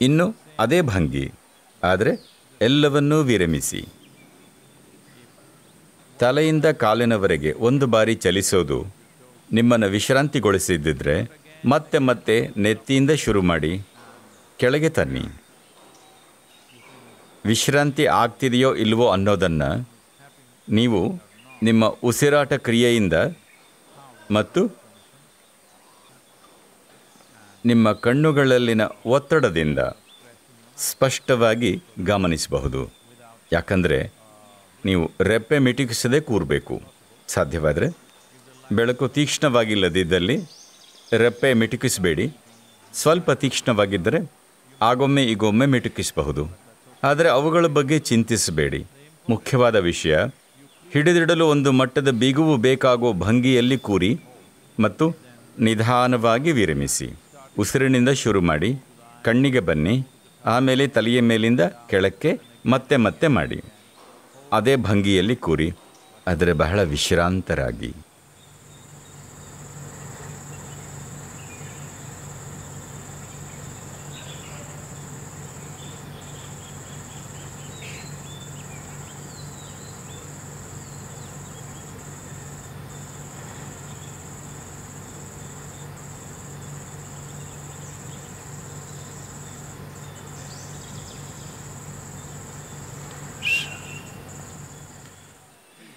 ಇನ್ನು ಅದೇ ಭಂಗಿ ಆದರೆ ಎಲ್ಲವನ್ನೂ ವಿರಮಿಸಿ ತಲೆಯಿಂದ ಕಾಲಿನವರೆಗೆ ಒಂದು ಬಾರಿ ಚಲಿಸೋದು ನಿಮ್ಮನ್ನು ವಿಶ್ರಾಂತಿಗೊಳಿಸಿದ್ದರೆ ಮತ್ತೆ ಮತ್ತೆ ನೆತ್ತಿಯಿಂದ ಶುರು ಮಾಡಿ ಕೆಳಗೆ ತನ್ನಿ ವಿಶ್ರಾಂತಿ ಆಗ್ತಿದೆಯೋ ಇಲ್ವೋ ಅನ್ನೋದನ್ನು ನೀವು ನಿಮ್ಮ ಉಸಿರಾಟ ಕ್ರಿಯೆಯಿಂದ ಮತ್ತು ನಿಮ್ಮ ಕಣ್ಣುಗಳಲ್ಲಿನ ಒತ್ತಡದಿಂದ ಸ್ಪಷ್ಟವಾಗಿ ಗಮನಿಸಬಹುದು ಯಾಕಂದರೆ ನೀವು ರೆಪ್ಪೆ ಮಿಟುಕಿಸದೆ ಕೂರಬೇಕು ಸಾಧ್ಯವಾದರೆ ಬೆಳಕು ತೀಕ್ಷ್ಣವಾಗಿಲ್ಲದಿದ್ದಲ್ಲಿ ರೆಪ್ಪೆ ಮಿಟುಕಿಸಬೇಡಿ ಸ್ವಲ್ಪ ತೀಕ್ಷ್ಣವಾಗಿದ್ದರೆ ಆಗೊಮ್ಮೆ ಈಗೊಮ್ಮೆ ಮಿಟುಕಿಸಬಹುದು ಆದರೆ ಅವುಗಳ ಬಗ್ಗೆ ಚಿಂತಿಸಬೇಡಿ ಮುಖ್ಯವಾದ ವಿಷಯ ಹಿಡಿದಿಡಲು ಒಂದು ಮಟ್ಟದ ಬಿಗುವು ಬೇಕಾಗುವ ಭಂಗಿಯಲ್ಲಿ ಕೂರಿ ಮತ್ತು ನಿಧಾನವಾಗಿ ವಿರಮಿಸಿ ಉಸಿರಿನಿಂದ ಶುರು ಮಾಡಿ ಕಣ್ಣಿಗೆ ಬನ್ನಿ ಆಮೇಲೆ ತಲೆಯ ಮೇಲಿಂದ ಕೆಳಕ್ಕೆ ಮತ್ತೆ ಮತ್ತೆ ಮಾಡಿ ಅದೇ ಭಂಗಿಯಲ್ಲಿ ಕೂರಿ ಆದರೆ ಬಹಳ ವಿಶ್ರಾಂತರಾಗಿ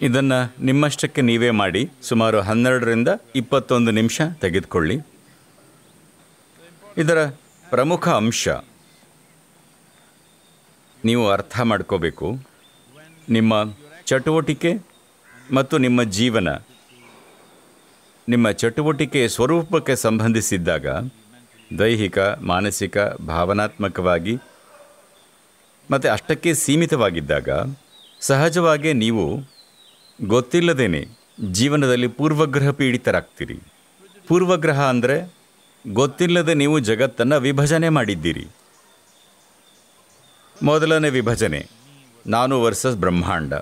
ಇದನ್ನು ನಿಮ್ಮಷ್ಟಕ್ಕೆ ನೀವೇ ಮಾಡಿ ಸುಮಾರು ಹನ್ನೆರಡರಿಂದ ಇಪ್ಪತ್ತೊಂದು ನಿಮಿಷ ತೆಗೆದುಕೊಳ್ಳಿ ಇದರ ಪ್ರಮುಖ ಅಂಶ ನೀವು ಅರ್ಥ ಮಾಡ್ಕೋಬೇಕು ನಿಮ್ಮ ಚಟುವಟಿಕೆ ಮತ್ತು ನಿಮ್ಮ ಜೀವನ ನಿಮ್ಮ ಚಟುವಟಿಕೆಯ ಸ್ವರೂಪಕ್ಕೆ ಸಂಬಂಧಿಸಿದ್ದಾಗ ದೈಹಿಕ ಮಾನಸಿಕ ಭಾವನಾತ್ಮಕವಾಗಿ ಮತ್ತು ಅಷ್ಟಕ್ಕೆ ಸೀಮಿತವಾಗಿದ್ದಾಗ ಸಹಜವಾಗಿ ನೀವು ಗೊತ್ತಿಲ್ಲದೇನೆ ಜೀವನದಲ್ಲಿ ಪೂರ್ವಗ್ರಹ ಪೀಡಿತರಾಗ್ತೀರಿ ಪೂರ್ವಗ್ರಹ ಅಂದರೆ ಗೊತ್ತಿಲ್ಲದೆ ನೀವು ಜಗತ್ತನ್ನು ವಿಭಜನೆ ಮಾಡಿದ್ದೀರಿ ಮೊದಲನೇ ವಿಭಜನೆ ನಾನು ವರ್ಸಸ್ ಬ್ರಹ್ಮಾಂಡ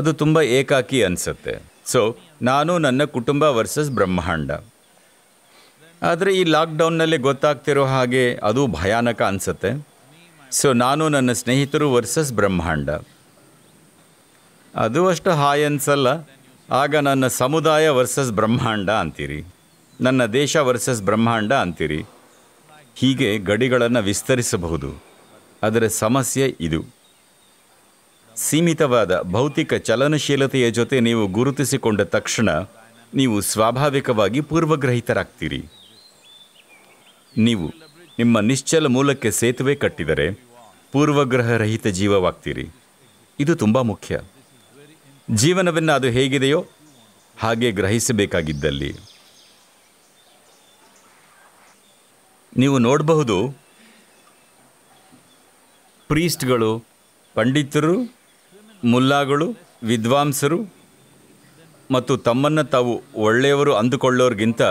ಅದು ತುಂಬ ಏಕಾಕಿ ಅನಿಸುತ್ತೆ ಸೊ ನಾನು ನನ್ನ ಕುಟುಂಬ ವರ್ಸಸ್ ಬ್ರಹ್ಮಾಂಡ ಆದರೆ ಈ ಲಾಕ್ಡೌನ್ನಲ್ಲಿ ಗೊತ್ತಾಗ್ತಿರೋ ಹಾಗೆ ಅದು ಭಯಾನಕ ಅನಿಸುತ್ತೆ ಸೊ ನಾನು ನನ್ನ ಸ್ನೇಹಿತರು ವರ್ಸಸ್ ಬ್ರಹ್ಮಾಂಡ ಅದು ಅಷ್ಟು ಹಾಯ್ ಅನ್ಸಲ್ಲ ಆಗ ನನ್ನ ಸಮುದಾಯ ವರ್ಸಸ್ ಬ್ರಹ್ಮಾಂಡ ಅಂತೀರಿ ನನ್ನ ದೇಶ ವರ್ಸಸ್ ಬ್ರಹ್ಮಾಂಡ ಅಂತೀರಿ ಹೀಗೆ ಗಡಿಗಳನ್ನು ವಿಸ್ತರಿಸಬಹುದು ಅದರ ಸಮಸ್ಯೆ ಇದು ಸೀಮಿತವಾದ ಭೌತಿಕ ಚಲನಶೀಲತೆಯ ಜೊತೆ ನೀವು ಗುರುತಿಸಿಕೊಂಡ ತಕ್ಷಣ ನೀವು ಸ್ವಾಭಾವಿಕವಾಗಿ ಪೂರ್ವಗ್ರಹಿತರಾಗ್ತೀರಿ ನೀವು ನಿಮ್ಮ ನಿಶ್ಚಲ ಮೂಲಕ್ಕೆ ಸೇತುವೆ ಕಟ್ಟಿದರೆ ಪೂರ್ವಗ್ರಹರಹಿತ ಜೀವವಾಗ್ತೀರಿ ಇದು ತುಂಬ ಮುಖ್ಯ ಜೀವನವನ್ನು ಅದು ಹೇಗಿದೆಯೋ ಹಾಗೆ ಗ್ರಹಿಸಬೇಕಾಗಿದ್ದಲ್ಲಿ ನೀವು ನೋಡಬಹುದು ಪ್ರೀಸ್ಟ್ಗಳು ಪಂಡಿತರು ಮುಲ್ಲಾಗಳು ವಿದ್ವಾಂಸರು ಮತ್ತು ತಮ್ಮನ್ನು ತಾವು ಒಳ್ಳೆಯವರು ಅಂದುಕೊಳ್ಳೋರಿಗಿಂತ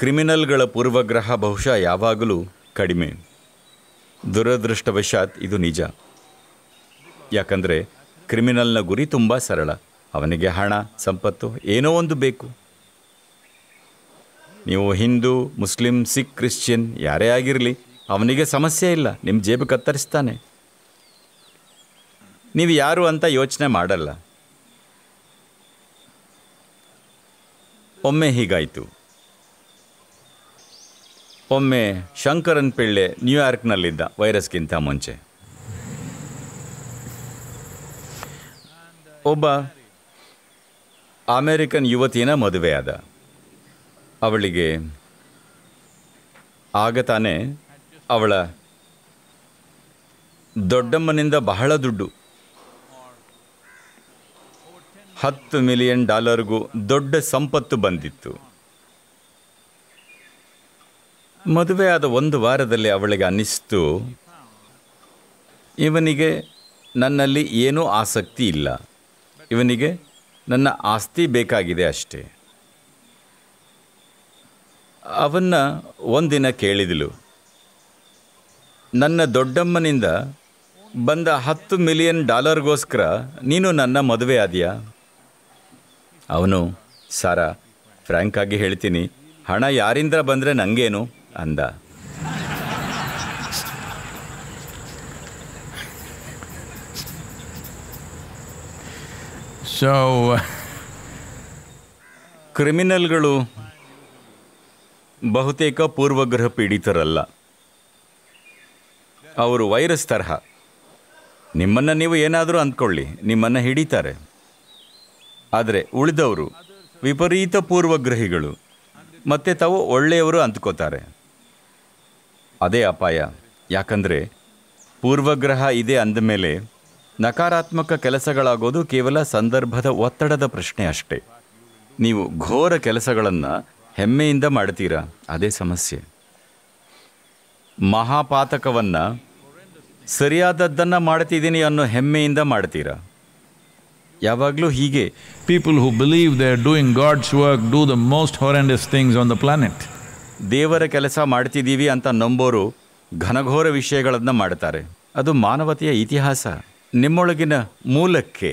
ಕ್ರಿಮಿನಲ್ಗಳ ಪೂರ್ವಗ್ರಹ ಬಹುಶಃ ಯಾವಾಗಲೂ ಕಡಿಮೆ ದುರದೃಷ್ಟವಶಾತ್ ಇದು ನಿಜ ಯಾಕಂದರೆ ಕ್ರಿಮಿನಲ್ನ ಗುರಿ ತುಂಬ ಸರಳ ಅವನಿಗೆ ಹಣ ಸಂಪತ್ತು ಏನೋ ಒಂದು ಬೇಕು ನೀವು ಹಿಂದೂ ಮುಸ್ಲಿಂ ಸಿಖ್ ಕ್ರಿಶ್ಚಿಯನ್ ಯಾರೇ ಆಗಿರಲಿ ಅವನಿಗೆ ಸಮಸ್ಯೆ ಇಲ್ಲ ನಿಮ್ಮ ಜೇಬು ಕತ್ತರಿಸ್ತಾನೆ ನೀವು ಯಾರು ಅಂತ ಯೋಚನೆ ಮಾಡಲ್ಲ ಒಮ್ಮೆ ಹೀಗಾಯಿತು ಒಮ್ಮೆ ಶಂಕರನ್ ಪಿಳ್ಳೆ ನ್ಯೂಯಾರ್ಕ್ನಲ್ಲಿದ್ದ ವೈರಸ್ಗಿಂತ ಮುಂಚೆ ಒಬ್ಬ ಅಮೇರಿಕನ್ ಮದುವೆ ಆದ ಅವಳಿಗೆ ಆಗ ತಾನೇ ಅವಳ ದೊಡ್ಡಮ್ಮನಿಂದ ಬಹಳ ದುಡ್ಡು ಹತ್ತು ಮಿಲಿಯನ್ ಡಾಲರ್ಗೂ ದೊಡ್ಡ ಸಂಪತ್ತು ಬಂದಿತ್ತು ಮದುವೆಯಾದ ಒಂದು ವಾರದಲ್ಲಿ ಅವಳಿಗೆ ಅನ್ನಿಸ್ತು ಇವನಿಗೆ ನನ್ನಲ್ಲಿ ಏನೂ ಆಸಕ್ತಿ ಇಲ್ಲ ಇವನಿಗೆ ನನ್ನ ಆಸ್ತಿ ಬೇಕಾಗಿದೆ ಅಷ್ಟೇ ಅವನ್ನ ಒಂದಿನ ಕೇಳಿದಳು ನನ್ನ ದೊಡ್ಡಮ್ಮನಿಂದ ಬಂದ ಹತ್ತು ಮಿಲಿಯನ್ ಡಾಲರ್ಗೋಸ್ಕರ ನೀನು ನನ್ನ ಮದುವೆ ಆದಿಯಾ ಅವನು ಸಾರಾ ಫ್ರ್ಯಾಂಕಾಗಿ ಹೇಳ್ತೀನಿ ಹಣ ಯಾರಿಂದ ಬಂದರೆ ನನಗೇನು ಅಂದ ಸೊ ಕ್ರಿಮಿನಲ್ಗಳು ಬಹುತೇಕ ಪೂರ್ವಗ್ರಹ ಪೀಡಿತರಲ್ಲ ಅವರು ವೈರಸ್ ತರಹ ನಿಮ್ಮನ್ನು ನೀವು ಏನಾದರೂ ಅಂದ್ಕೊಳ್ಳಿ ನಿಮ್ಮನ್ನು ಹಿಡಿತಾರೆ ಆದರೆ ಉಳಿದವರು ವಿಪರೀತ ಪೂರ್ವಗ್ರಹಿಗಳು ಮತ್ತು ತಾವು ಒಳ್ಳೆಯವರು ಅಂದ್ಕೋತಾರೆ ಅದೇ ಅಪಾಯ ಯಾಕಂದರೆ ಪೂರ್ವಗ್ರಹ ಇದೆ ಅಂದಮೇಲೆ ನಕಾರಾತ್ಮಕ ಕೆಲಸಗಳಾಗೋದು ಕೇವಲ ಸಂದರ್ಭದ ಒತ್ತಡದ ಪ್ರಶ್ನೆ ಅಷ್ಟೇ ನೀವು ಘೋರ ಕೆಲಸಗಳನ್ನು ಹೆಮ್ಮೆಯಿಂದ ಮಾಡ್ತೀರಾ ಅದೇ ಸಮಸ್ಯೆ ಮಹಾಪಾತಕವನ್ನು ಸರಿಯಾದದ್ದನ್ನು ಮಾಡ್ತಿದ್ದೀನಿ ಅನ್ನೋ ಹೆಮ್ಮೆಯಿಂದ ಮಾಡ್ತೀರಾ ಯಾವಾಗಲೂ ಹೀಗೆ people who believe they are doing God's work do the most horrendous things on the planet ದೇವರ ಕೆಲಸ ಮಾಡ್ತಿದ್ದೀವಿ ಅಂತ ನಂಬೋರು ಘನಘೋರ ವಿಷಯಗಳನ್ನು ಮಾಡ್ತಾರೆ ಅದು ಮಾನವತೆಯ ಇತಿಹಾಸ ನಿಮ್ಮೊಳಗಿನ ಮೂಲಕ್ಕೆ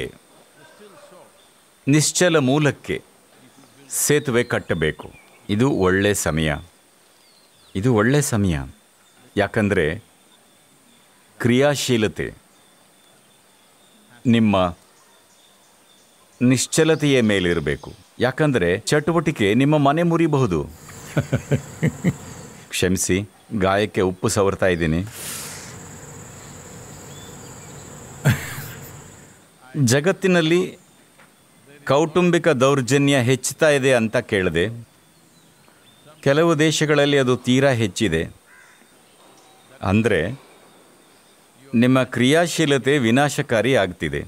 ನಿಶ್ಚಲ ಮೂಲಕ್ಕೆ ಸೇತುವೆ ಕಟ್ಟಬೇಕು ಇದು ಒಳ್ಳೆ ಸಮಯ ಇದು ಒಳ್ಳೆ ಸಮಯ ಯಾಕಂದರೆ ಕ್ರಿಯಾಶೀಲತೆ ನಿಮ್ಮ ನಿಶ್ಚಲತೆಯ ಮೇಲಿರಬೇಕು ಯಾಕಂದರೆ ಚಟುವಟಿಕೆ ನಿಮ್ಮ ಮನೆ ಮುರಿಬಹುದು ಕ್ಷಮಿಸಿ ಗಾಯಕ್ಕೆ ಉಪ್ಪು ಸವರ್ತಾ ಇದ್ದೀನಿ ಜಗತ್ತಿನಲ್ಲಿ ಕೌಟುಂಬಿಕ ದೌರ್ಜನ್ಯ ಹೆಚ್ಚುತ್ತಾ ಇದೆ ಅಂತ ಕೇಳಿದೆ ಕೆಲವು ದೇಶಗಳಲ್ಲಿ ಅದು ತೀರಾ ಹೆಚ್ಚಿದೆ ಅಂದರೆ ನಿಮ್ಮ ಕ್ರಿಯಾಶೀಲತೆ ವಿನಾಶಕಾರಿ ಆಗ್ತಿದೆ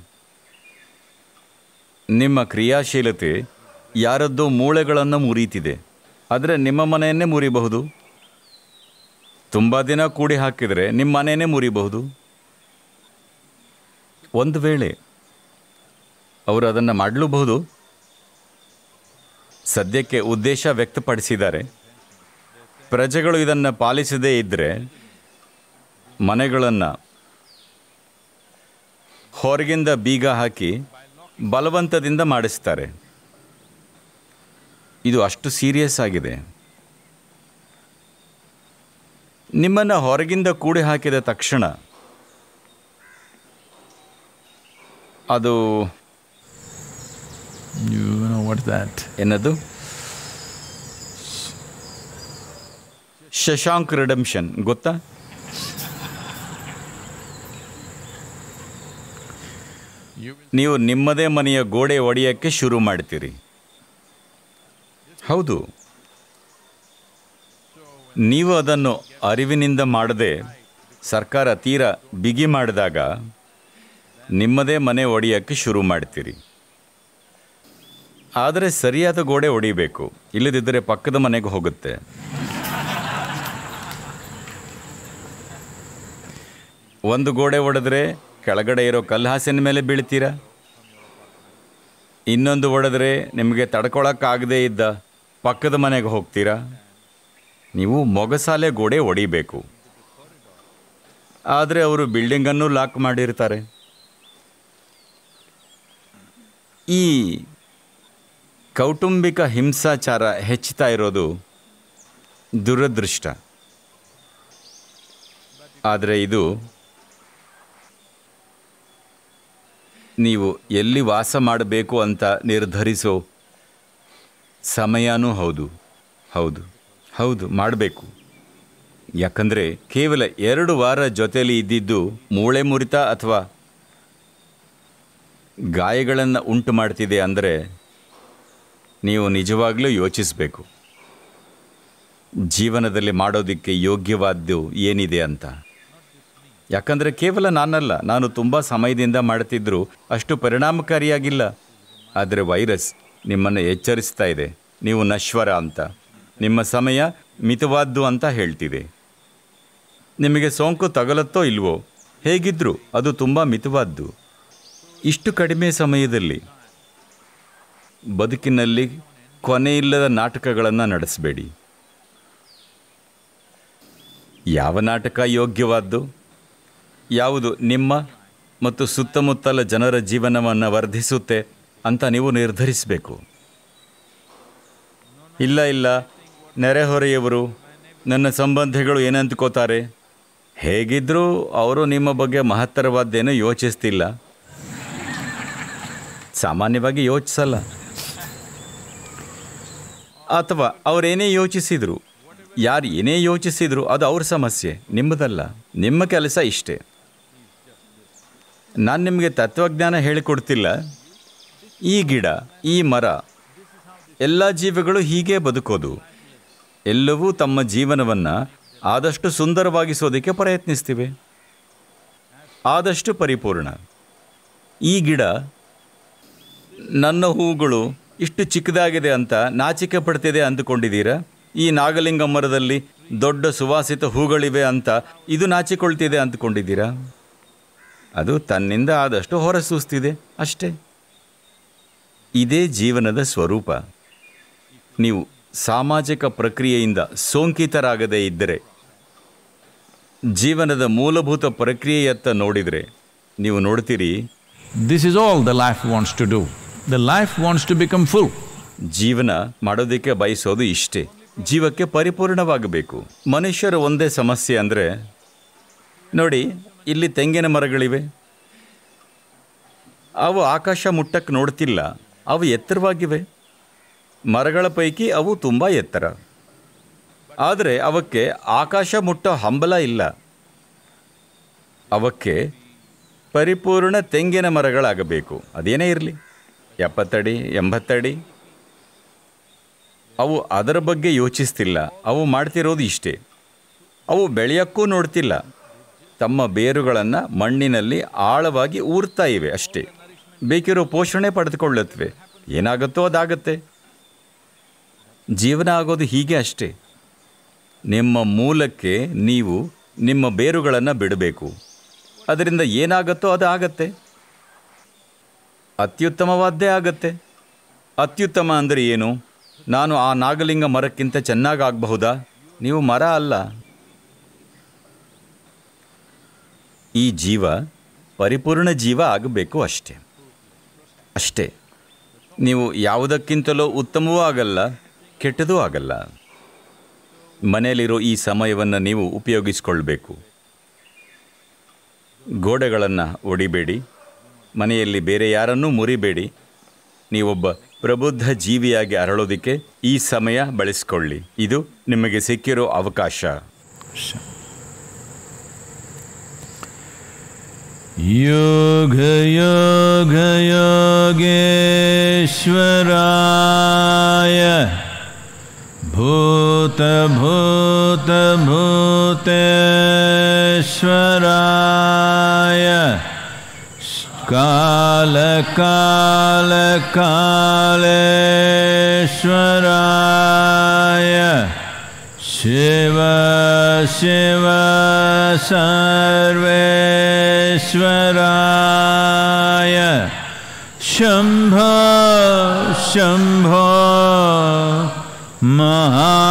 ನಿಮ್ಮ ಕ್ರಿಯಾಶೀಲತೆ ಯಾರದ್ದೋ ಮೂಳೆಗಳನ್ನು ಮುರಿತಿದೆ ಆದರೆ ನಿಮ್ಮ ಮನೆಯನ್ನೇ ಮುರಿಬಹುದು ತುಂಬ ದಿನ ಕೂಡಿ ಹಾಕಿದರೆ ನಿಮ್ಮ ಮನೆಯೇ ಮುರಿಬಹುದು ಒಂದು ವೇಳೆ ಅವರು ಅದನ್ನು ಮಾಡಲೂಬಹುದು ಸದ್ಯಕ್ಕೆ ಉದ್ದೇಶ ವ್ಯಕ್ತಪಡಿಸಿದ್ದಾರೆ ಪ್ರಜೆಗಳು ಇದನ್ನು ಪಾಲಿಸದೇ ಇದ್ದರೆ ಮನೆಗಳನ್ನು ಹೊರಗಿಂದ ಬೀಗ ಹಾಕಿ ಬಲವಂತದಿಂದ ಮಾಡಿಸ್ತಾರೆ ಇದು ಅಷ್ಟು ಸೀರಿಯಸ್ ಆಗಿದೆ ನಿಮ್ಮನ್ನು ಹೊರಗಿಂದ ಕೂಡಿ ಹಾಕಿದ ತಕ್ಷಣ ಅದು You ಏನದು ಶಶಾಂಕ್ ರಿಡಮ್ಷನ್ ಗೊತ್ತಾ ನೀವು ನಿಮ್ಮದೇ ಮನೆಯ ಗೋಡೆ ಒಡೆಯೋಕ್ಕೆ ಶುರು ಮಾಡ್ತೀರಿ ಹೌದು ನೀವು ಅದನ್ನು ಅರಿವಿನಿಂದ ಮಾಡದೆ ಸರ್ಕಾರ ತೀರ ಬಿಗಿ ಮಾಡಿದಾಗ ನಿಮ್ಮದೇ ಮನೆ ಒಡೆಯೋಕ್ಕೆ ಶುರು ಮಾಡ್ತೀರಿ ಆದರೆ ಸರಿಯಾದ ಗೋಡೆ ಹೊಡಿಬೇಕು ಇಲ್ಲದಿದ್ದರೆ ಪಕ್ಕದ ಮನೆಗೆ ಹೋಗುತ್ತೆ ಒಂದು ಗೋಡೆ ಒಡೆದ್ರೆ ಕೆಳಗಡೆ ಇರೋ ಕಲ್ಹಾಸಿನ ಮೇಲೆ ಬೀಳ್ತೀರಾ ಇನ್ನೊಂದು ಒಡೆದ್ರೆ ನಿಮಗೆ ತಡ್ಕೊಳಕ್ಕಾಗದೇ ಇದ್ದ ಪಕ್ಕದ ಮನೆಗೆ ಹೋಗ್ತೀರಾ ನೀವು ಮೊಗಸಾಲೆ ಗೋಡೆ ಒಡಿಬೇಕು ಆದರೆ ಅವರು ಬಿಲ್ಡಿಂಗನ್ನು ಲಾಕ್ ಮಾಡಿರ್ತಾರೆ ಈ ಕೌಟುಂಬಿಕ ಹಿಂಸಾಚಾರ ಹೆಚ್ಚುತ್ತಾ ಇರೋದು ದುರದೃಷ್ಟ ಆದರೆ ಇದು ನೀವು ಎಲ್ಲಿ ವಾಸ ಮಾಡಬೇಕು ಅಂತ ನಿರ್ಧರಿಸೋ ಸಮಯನೂ ಹೌದು ಹೌದು ಹೌದು ಮಾಡಬೇಕು ಯಾಕಂದರೆ ಕೇವಲ ಎರಡು ವಾರ ಜೊತೆಯಲ್ಲಿ ಇದ್ದಿದ್ದು ಮೂಳೆ ಮುರಿತ ಅಥವಾ ಗಾಯಗಳನ್ನು ಉಂಟು ಮಾಡ್ತಿದೆ ಅಂದರೆ ನೀವು ನಿಜವಾಗಲೂ ಯೋಚಿಸಬೇಕು ಜೀವನದಲ್ಲಿ ಮಾಡೋದಕ್ಕೆ ಯೋಗ್ಯವಾದ್ದು ಏನಿದೆ ಅಂತ ಯಾಕಂದರೆ ಕೇವಲ ನಾನಲ್ಲ ನಾನು ತುಂಬ ಸಮಯದಿಂದ ಮಾಡ್ತಿದ್ದರೂ ಅಷ್ಟು ಪರಿಣಾಮಕಾರಿಯಾಗಿಲ್ಲ ಆದರೆ ವೈರಸ್ ನಿಮ್ಮನ್ನು ಎಚ್ಚರಿಸ್ತಾ ಇದೆ ನೀವು ನಶ್ವರ ಅಂತ ನಿಮ್ಮ ಸಮಯ ಮಿತವಾದ್ದು ಅಂತ ಹೇಳ್ತಿದೆ ನಿಮಗೆ ಸೋಂಕು ತಗಲತ್ತೋ ಇಲ್ವೋ ಹೇಗಿದ್ದರೂ ಅದು ತುಂಬ ಮಿತವಾದ್ದು ಇಷ್ಟು ಕಡಿಮೆ ಸಮಯದಲ್ಲಿ ಬದುಕಿನಲ್ಲಿ ಕೊನೆಯಿಲ್ಲದ ನಾಟಕಗಳನ್ನು ನಡೆಸಬೇಡಿ ಯಾವ ನಾಟಕ ಯೋಗ್ಯವಾದ್ದು ಯಾವುದು ನಿಮ್ಮ ಮತ್ತು ಸುತ್ತಮುತ್ತಲ ಜನರ ಜೀವನವನ್ನು ವರ್ಧಿಸುತ್ತೆ ಅಂತ ನೀವು ನಿರ್ಧರಿಸಬೇಕು ಇಲ್ಲ ಇಲ್ಲ ನೆರೆಹೊರೆಯವರು ನನ್ನ ಸಂಬಂಧಿಗಳು ಏನಂತಕೋತಾರೆ ಹೇಗಿದ್ದರೂ ಅವರು ನಿಮ್ಮ ಬಗ್ಗೆ ಮಹತ್ತರವಾದ್ದೇನೂ ಯೋಚಿಸ್ತಿಲ್ಲ ಸಾಮಾನ್ಯವಾಗಿ ಯೋಚಿಸಲ್ಲ ಅಥವಾ ಅವರೇನೇ ಯೋಚಿಸಿದರು ಯಾರು ಏನೇ ಯೋಚಿಸಿದರು ಅದು ಅವ್ರ ಸಮಸ್ಯೆ ನಿಮ್ಮದಲ್ಲ ನಿಮ್ಮ ಕೆಲಸ ಇಷ್ಟೇ ನಾನು ನಿಮಗೆ ತತ್ವಜ್ಞಾನ ಹೇಳಿಕೊಡ್ತಿಲ್ಲ ಈ ಗಿಡ ಈ ಮರ ಎಲ್ಲ ಜೀವಿಗಳು ಹೀಗೆ ಬದುಕೋದು ಎಲ್ಲವೂ ತಮ್ಮ ಜೀವನವನ್ನು ಆದಷ್ಟು ಸುಂದರವಾಗಿಸೋದಕ್ಕೆ ಪ್ರಯತ್ನಿಸ್ತೀವಿ ಆದಷ್ಟು ಪರಿಪೂರ್ಣ ಈ ಗಿಡ ನನ್ನ ಹೂಗಳು ಇಷ್ಟು ಚಿಕ್ಕದಾಗಿದೆ ಅಂತ ನಾಚಿಕೆ ಪಡ್ತಿದೆ ಅಂದುಕೊಂಡಿದ್ದೀರಾ ಈ ನಾಗಲಿಂಗ ಮರದಲ್ಲಿ ದೊಡ್ಡ ಸುವಾಸಿತ ಹೂಗಳಿವೆ ಅಂತ ಇದು ನಾಚಿಕೊಳ್ತಿದೆ ಅಂದ್ಕೊಂಡಿದ್ದೀರಾ ಅದು ತನ್ನಿಂದ ಆದಷ್ಟು ಹೊರಸೂಸ್ತಿದೆ ಅಷ್ಟೇ ಇದೇ ಜೀವನದ ಸ್ವರೂಪ ನೀವು ಸಾಮಾಜಿಕ ಪ್ರಕ್ರಿಯೆಯಿಂದ ಸೋಂಕಿತರಾಗದೇ ಇದ್ದರೆ ಜೀವನದ ಮೂಲಭೂತ ಪ್ರಕ್ರಿಯೆಯತ್ತ ನೋಡಿದರೆ ನೀವು ನೋಡ್ತೀರಿ this is all the life wants to do the life wants to become full ಜೀವನ ಮಾಡೋದಕ್ಕೆ ಬಯಸೋದು ಇಷ್ಟೇ ಜೀವಕ್ಕೆ ಪರಿಪೂರ್ಣವಾಗಬೇಕು ಮನುಷ್ಯರ ಒಂದೇ ಸಮಸ್ಯೆ ಅಂದರೆ ನೋಡಿ ಇಲ್ಲಿ ತೆಂಗಿನ ಮರಗಳಿವೆ ಅವು ಆಕಾಶ ಮುಟ್ಟಕ್ಕೆ ನೋಡ್ತಿಲ್ಲ ಅವು ಎತ್ತರವಾಗಿವೆ ಮರಗಳ ಪೈಕಿ ಅವು ತುಂಬ ಎತ್ತರ ಆದರೆ ಅವಕ್ಕೆ ಆಕಾಶ ಮುಟ್ಟೋ ಹಂಬಲ ಇಲ್ಲ ಅವಕ್ಕೆ ಪರಿಪೂರ್ಣ ತೆಂಗಿನ ಮರಗಳಾಗಬೇಕು ಅದೇನೇ ಇರಲಿ ಎಪ್ಪತ್ತಡಿ ಎಂಬತ್ತಡಿ ಅವು ಅದರ ಬಗ್ಗೆ ಯೋಚಿಸ್ತಿಲ್ಲ ಅವು ಮಾಡ್ತಿರೋದು ಇಷ್ಟೇ ಅವು ಬೆಳೆಯಕ್ಕೂ ನೋಡ್ತಿಲ್ಲ ತಮ್ಮ ಬೇರುಗಳನ್ನು ಮಣ್ಣಿನಲ್ಲಿ ಆಳವಾಗಿ ಊರ್ತಾ ಇವೆ ಅಷ್ಟೇ ಬೇಕಿರೋ ಪೋಷಣೆ ಪಡೆದುಕೊಳ್ಳುತ್ತವೆ ಏನಾಗುತ್ತೋ ಅದಾಗತ್ತೆ ಜೀವನ ಆಗೋದು ಹೀಗೆ ಅಷ್ಟೇ ನಿಮ್ಮ ಮೂಲಕ್ಕೆ ನೀವು ನಿಮ್ಮ ಬೇರುಗಳನ್ನು ಬಿಡಬೇಕು ಅದರಿಂದ ಏನಾಗುತ್ತೋ ಅದು ಆಗತ್ತೆ ಅತ್ಯುತ್ತಮವಾದ್ದೇ ಆಗತ್ತೆ ಅತ್ಯುತ್ತಮ ಅಂದರೆ ಏನು ನಾನು ಆ ನಾಗಲಿಂಗ ಮರಕ್ಕಿಂತ ಚೆನ್ನಾಗಿ ಆಗಬಹುದಾ ನೀವು ಮರ ಅಲ್ಲ ಈ ಜೀವ ಪರಿಪೂರ್ಣ ಜೀವ ಆಗಬೇಕು ಅಷ್ಟೇ ಅಷ್ಟೇ ನೀವು ಯಾವುದಕ್ಕಿಂತಲೂ ಉತ್ತಮವೂ ಆಗಲ್ಲ ಕೆಟ್ಟದೂ ಆಗಲ್ಲ ಮನೆಯಲ್ಲಿರೋ ಈ ಸಮಯವನ್ನು ನೀವು ಉಪಯೋಗಿಸಿಕೊಳ್ಬೇಕು ಗೋಡೆಗಳನ್ನು ಒಡಿಬೇಡಿ ಮನೆಯಲ್ಲಿ ಬೇರೆ ಯಾರನ್ನೂ ಮುರಿಬೇಡಿ ನೀವೊಬ್ಬ ಪ್ರಬುದ್ಧ ಜೀವಿಯಾಗಿ ಅರಳೋದಿಕ್ಕೆ ಈ ಸಮಯ ಬಳಸಿಕೊಳ್ಳಿ ಇದು ನಿಮಗೆ ಸಿಕ್ಕಿರೋ ಅವಕಾಶ ಯೋಗ ಯೋಗ योगेश्वराय ಭೂತ ಭೂತ काल काल कालेश्वराय शिव शिव सर्वेश्वराय शंभ शंभ महा